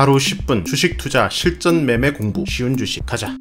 하루 10분 주식 투자 실전 매매 공부 쉬운 주식 가자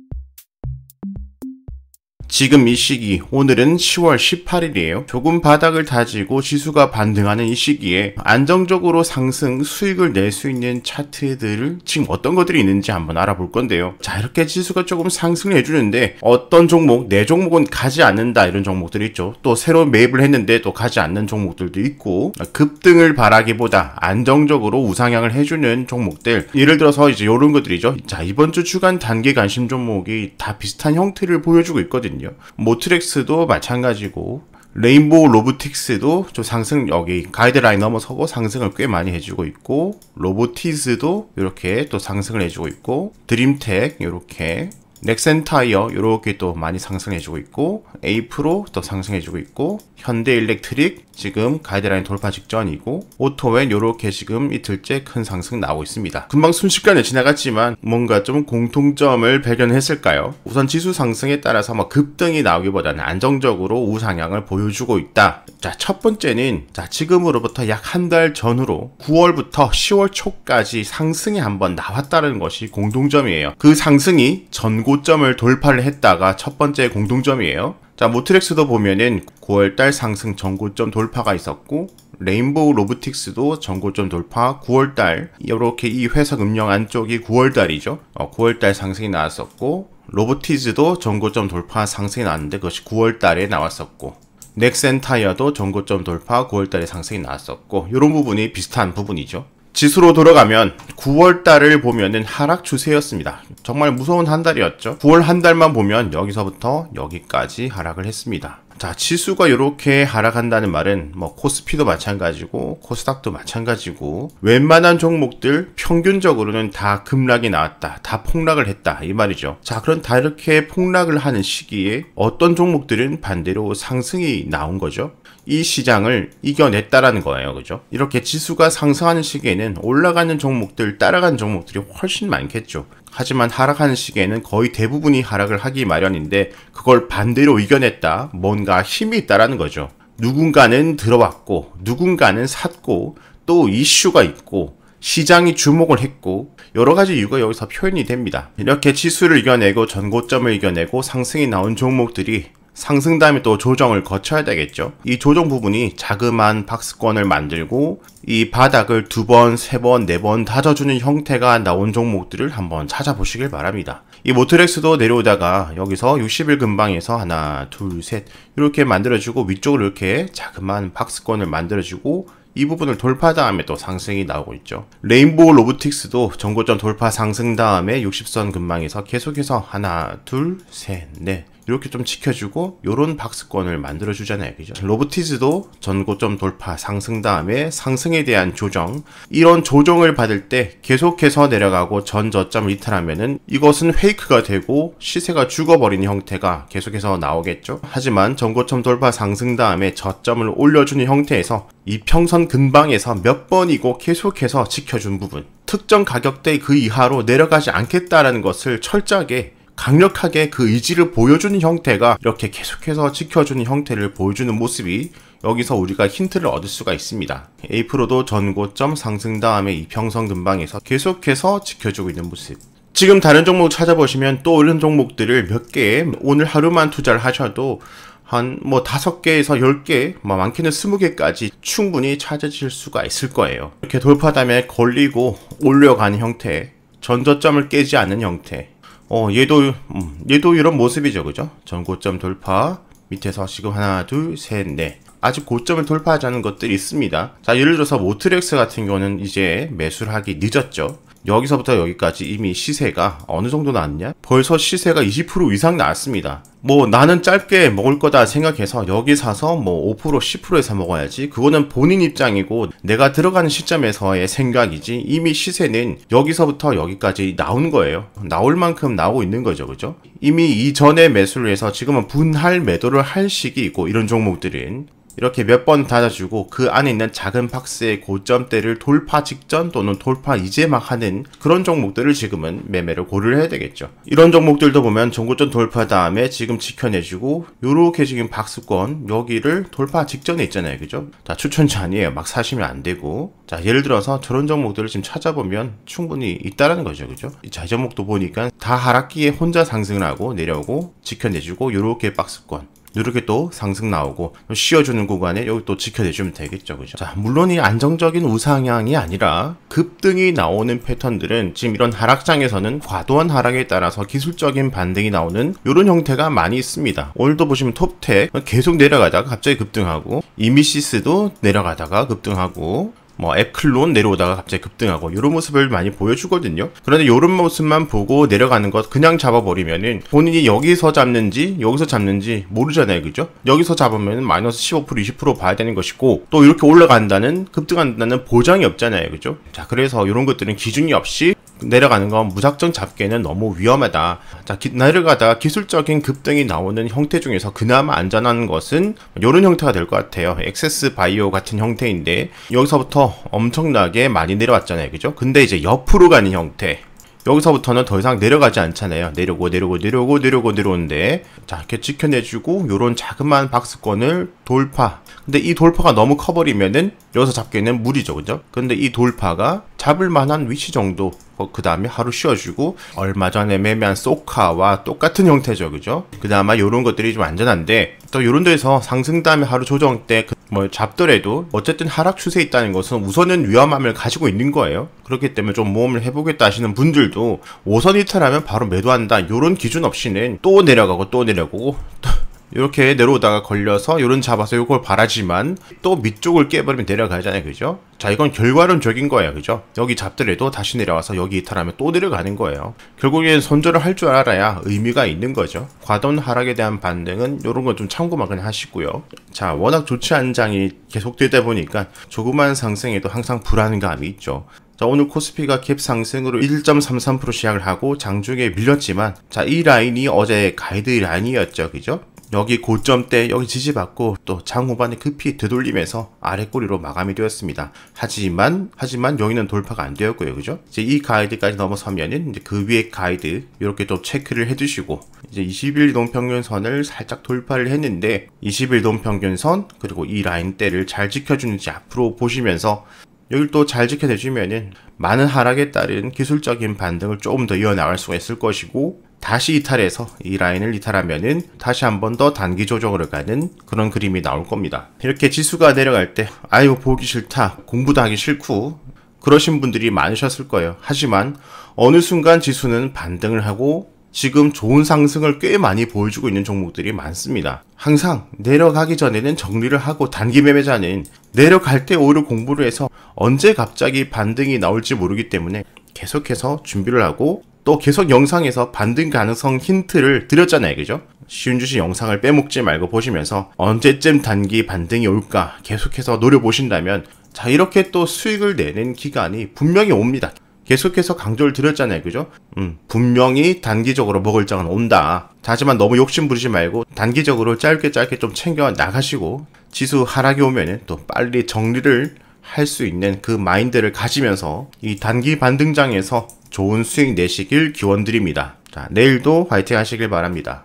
지금 이 시기 오늘은 10월 18일이에요. 조금 바닥을 다지고 지수가 반등하는 이 시기에 안정적으로 상승 수익을 낼 수 있는 차트들을 지금 어떤 것들이 있는지 한번 알아볼 건데요. 자 이렇게 지수가 조금 상승을 해주는데 어떤 종목 내 종목은 가지 않는다 이런 종목들이 있죠. 또 새로 매입을 했는데 또 가지 않는 종목들도 있고 급등을 바라기보다 안정적으로 우상향을 해주는 종목들 예를 들어서 이제 이런 것들이죠. 자 이번 주 주간 단기 관심 종목이 다 비슷한 형태를 보여주고 있거든요. 있거든요. 모트렉스도 마찬가지고 레인보우 로보틱스도 좀 상승 여기 가이드라인 넘어서고 상승을 꽤 많이 해주고 있고 로보티즈도 이렇게 또 상승을 해주고 있고 드림텍 이렇게 넥센타이어 이렇게 또 많이 상승해주고 있고 에이프로 또 상승해주고 있고 현대일렉트릭 지금 가이드라인 돌파 직전이고 오토웬 이렇게 지금 이틀째 큰 상승 나오고 있습니다. 금방 순식간에 지나갔지만 뭔가 좀 공통점을 발견했을까요? 우선 지수 상승에 따라서 뭐 급등이 나오기보다는 안정적으로 우상향을 보여주고 있다. 자첫 번째는 자 지금으로부터 약 한 달 전후로 9월부터 10월 초까지 상승이 한번 나왔다는 것이 공통점이에요. 그 상승이 전국 고점을 돌파를 했다가 첫 번째 공동점이에요 자, 모트렉스도 보면은 9월달 상승 전고점 돌파가 있었고 레인보우 로보틱스도 전고점 돌파 9월달 이렇게 이회사 음영 안쪽이 9월달이죠. 어, 9월달 상승이 나왔었고 로보티즈도 전고점 돌파 상승이 나왔는데 그것이 9월달에 나왔었고 넥센타이어도 전고점 돌파 9월달에 상승이 나왔었고 이런 부분이 비슷한 부분이죠. 지수로 돌아가면 9월 달을 보면은 하락 추세였습니다. 정말 무서운 한 달이었죠. 9월 한 달만 보면 여기서부터 여기까지 하락을 했습니다. 자, 지수가 이렇게 하락한다는 말은 뭐 코스피도 마찬가지고 코스닥도 마찬가지고 웬만한 종목들 평균적으로는 다 급락이 나왔다. 다 폭락을 했다. 이 말이죠. 자, 그럼 다 이렇게 폭락을 하는 시기에 어떤 종목들은 반대로 상승이 나온 거죠? 이 시장을 이겨냈다라는 거예요. 그죠? 이렇게 지수가 상승하는 시기에는 올라가는 종목들, 따라간 종목들이 훨씬 많겠죠. 하지만 하락하는 시기에는 거의 대부분이 하락을 하기 마련인데 그걸 반대로 이겨냈다. 뭔가 힘이 있다라는 거죠. 누군가는 들어왔고 누군가는 샀고 또 이슈가 있고 시장이 주목을 했고 여러 가지 이유가 여기서 표현이 됩니다. 이렇게 지수를 이겨내고 전고점을 이겨내고 상승이 나온 종목들이 상승 다음에 또 조정을 거쳐야 되겠죠. 이 조정 부분이 자그마한 박스권을 만들고 이 바닥을 두 번, 세 번, 네 번 다져주는 형태가 나온 종목들을 한번 찾아보시길 바랍니다. 이 모트렉스도 내려오다가 여기서 60일 근방에서 하나, 둘, 셋 이렇게 만들어주고 위쪽으로 이렇게 자그마한 박스권을 만들어주고 이 부분을 돌파 다음에 또 상승이 나오고 있죠. 레인보우 로보틱스도 전고점 돌파 상승 다음에 60선 근방에서 계속해서 하나, 둘, 셋, 넷 이렇게 좀 지켜주고 요런 박스권을 만들어 주잖아요 그죠 로보티즈도 전고점 돌파 상승 다음에 상승에 대한 조정 이런 조정을 받을 때 계속해서 내려가고 전저점 이탈하면은 이것은 페이크가 되고 시세가 죽어버린 형태가 계속해서 나오겠죠 하지만 전고점 돌파 상승 다음에 저점을 올려주는 형태에서 이 평선 근방에서 몇 번이고 계속해서 지켜준 부분 특정 가격대 그 이하로 내려가지 않겠다라는 것을 철저하게 강력하게 그 의지를 보여주는 형태가 이렇게 계속해서 지켜주는 형태를 보여주는 모습이 여기서 우리가 힌트를 얻을 수가 있습니다. 에이프로도 전고점 상승 다음에 이평성 근방에서 계속해서 지켜주고 있는 모습. 지금 다른 종목 찾아보시면 또 이런 종목들을 몇 개 오늘 하루만 투자를 하셔도 한 뭐 다섯 개에서 10개, 뭐 많게는 20개까지 충분히 찾으실 수가 있을 거예요. 이렇게 돌파다음에 걸리고 올려가는 형태, 전저점을 깨지 않는 형태, 어, 얘도, 음, 얘도 이런 모습이죠. 그죠? 전 고점 돌파, 밑에서 지금 하나, 둘, 셋, 넷. 아직 고점을 돌파하지 않은 것들이 있습니다. 자, 예를 들어서 모트렉스 같은 경우는 이제 매수를 하기 늦었죠. 여기서부터 여기까지 이미 시세가 어느 정도 나왔냐? 벌써 시세가 20% 이상 나왔습니다. 뭐 나는 짧게 먹을 거다 생각해서 여기 사서 뭐 5% 10%에 사 먹어야지 그거는 본인 입장이고 내가 들어가는 시점에서의 생각이지 이미 시세는 여기서부터 여기까지 나온 거예요 나올 만큼 나오고 있는 거죠 그죠 이미 이전에 매수를 해서 지금은 분할 매도를 할 시기이고 이런 종목들은 이렇게 몇 번 닫아주고 그 안에 있는 작은 박스의 고점대를 돌파 직전 또는 돌파 이제 막 하는 그런 종목들을 지금은 매매를 고려를 해야 되겠죠. 이런 종목들도 보면 전고점 돌파 다음에 지금 지켜내주고 요렇게 지금 박스권 여기를 돌파 직전에 있잖아요. 그죠? 자, 추천자 아니에요. 막 사시면 안 되고 자, 예를 들어서 저런 종목들을 지금 찾아보면 충분히 있다라는 거죠. 그죠? 자, 이 종목도 보니까 다 하락기에 혼자 상승을 하고 내려오고 지켜내주고 요렇게 박스권 이렇게 또 상승 나오고 쉬어주는 구간에 여기 또 지켜내주면 되겠죠 그죠 자 물론 이 안정적인 우상향이 아니라 급등이 나오는 패턴들은 지금 이런 하락장에서는 과도한 하락에 따라서 기술적인 반등이 나오는 이런 형태가 많이 있습니다 오늘도 보시면 톱텍 계속 내려가다가 갑자기 급등하고 이미시스도 내려가다가 급등하고 뭐 에클론 내려오다가 갑자기 급등하고 이런 모습을 많이 보여주거든요. 그런데 이런 모습만 보고 내려가는 것 그냥 잡아버리면은 본인이 여기서 잡는지 여기서 잡는지 모르잖아요. 그죠? 여기서 잡으면 마이너스 15% 20% 봐야 되는 것이고 또 이렇게 올라간다는 급등한다는 보장이 없잖아요. 그죠? 자 그래서 이런 것들은 기준이 없이 내려가는 건 무작정 잡기에는 너무 위험하다. 자, 기, 내려가다 기술적인 급등이 나오는 형태 중에서 그나마 안전한 것은 이런 형태가 될 것 같아요. 엑세스 바이오 같은 형태인데 여기서부터 엄청나게 많이 내려왔잖아요. 그죠? 근데 이제 옆으로 가는 형태. 여기서부터는 더 이상 내려가지 않잖아요. 내려고 내려고 내려고 내려고 내려오는데 자 이렇게 지켜내주고 요런 자그마한 박스권을 돌파 근데 이 돌파가 너무 커버리면은 여기서 잡기에는 무리죠 그죠? 근데 이 돌파가 잡을 만한 위치 정도 어, 그 다음에 하루 쉬어주고 얼마 전에 매매한 소카와 똑같은 형태죠 그죠? 그나마 요런 것들이 좀 안전한데 또 요런 데서 상승 다음에 하루 조정 때그 뭐 잡더라도 어쨌든 하락 추세에 있다는 것은 우선은 위험함을 가지고 있는 거예요. 그렇기 때문에 좀 모험을 해보겠다 하시는 분들도 5선 이탈하면 바로 매도한다. 이런 기준 없이는 또 내려가고 또 내려가고 또 이렇게 내려오다가 걸려서 요런 잡아서 요걸 바라지만 또 밑쪽을 깨버리면 내려가잖아요 그죠 자 이건 결과론적인 거예요 그죠 여기 잡더라도 다시 내려와서 여기 이탈하면 또 내려가는 거예요 결국엔 손절을 할 줄 알아야 의미가 있는 거죠 과돈 하락에 대한 반등은 요런 건 좀 참고만 하시고요 자 워낙 좋지 않은 장이 계속되다 보니까 조그만 상승에도 항상 불안감이 있죠 자, 오늘 코스피가 갭 상승으로 1.33% 시작을 하고 장중에 밀렸지만 자, 이 라인이 어제 가이드 라인이었죠. 그죠? 여기 고점때 여기 지지받고 또 장후반에 급히 되돌림에서 아래꼬리로 마감이 되었습니다. 하지만 하지만 여기는 돌파가 안 되었고요. 그죠? 이제 이 가이드까지 넘어서면은 그 위에 가이드 이렇게 또 체크를 해 주시고 이제 20일 동평균선을 살짝 돌파를 했는데 20일 동평균선 그리고 이 라인대를 잘 지켜주는지 앞으로 보시면서 여길 또 잘 지켜내주면은 많은 하락에 따른 기술적인 반등을 조금 더 이어나갈 수가 있을 것이고 다시 이탈해서 이 라인을 이탈하면은 다시 한 번 더 단기 조정으로 가는 그런 그림이 나올 겁니다. 이렇게 지수가 내려갈 때 아유 이 보기 싫다 공부도 하기 싫고 그러신 분들이 많으셨을 거예요. 하지만 어느 순간 지수는 반등을 하고 지금 좋은 상승을 꽤 많이 보여주고 있는 종목들이 많습니다. 항상 내려가기 전에는 정리를 하고 단기 매매자는 내려갈 때 오히려 공부를 해서 언제 갑자기 반등이 나올지 모르기 때문에 계속해서 준비를 하고 또 계속 영상에서 반등 가능성 힌트를 드렸잖아요. 그죠? 쉬운 주식 영상을 빼먹지 말고 보시면서 언제쯤 단기 반등이 올까 계속해서 노려보신다면 자 이렇게 또 수익을 내는 기간이 분명히 옵니다. 계속해서 강조를 드렸잖아요. 그죠? 음, 분명히 단기적으로 먹을 장은 온다. 하지만 너무 욕심 부리지 말고 단기적으로 짧게 짧게 좀 챙겨 나가시고 지수 하락이 오면 은또 빨리 정리를 할 수 있는 그 마인드를 가지면서 이 단기 반등장에서 좋은 수익 내시길 기원드립니다. 자, 내일도 화이팅 하시길 바랍니다.